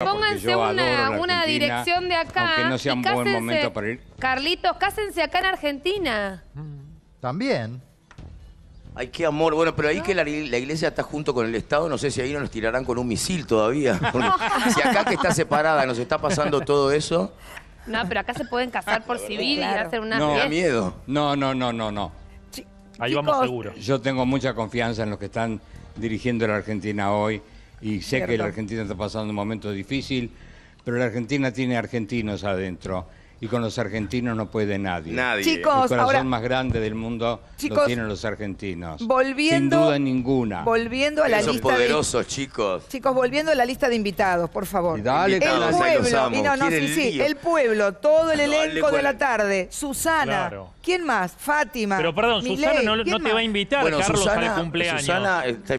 Pónganse una, dirección de acá. no sea un buen momento para ir. Carlitos, cásense acá en Argentina. Mm, también. Ay, qué amor. Bueno, pero ahí que la, iglesia está junto con el Estado, no sé si ahí nos tirarán con un misil todavía. si acá que está separada nos está pasando todo eso. No, pero acá se pueden casar por civil y hacer una no, da miedo. No, no, no, no, no. ahí vamos seguro. Yo tengo mucha confianza en los que están dirigiendo la Argentina hoy. Y sé que la Argentina está pasando un momento difícil, pero la Argentina tiene argentinos adentro. Y con los argentinos no puede nadie. Nadie. el corazón más grande del mundo lo tienen los argentinos. Sin duda ninguna. Volviendo a la poderosos, chicos. Chicos, volviendo a la lista de invitados, por favor. dale, el pueblo, pueblo, todo el elenco de la tarde, Susana. ¿Quién más? Fátima. Pero perdón, Susana no, te va a invitar, Carlos, al cumpleaños.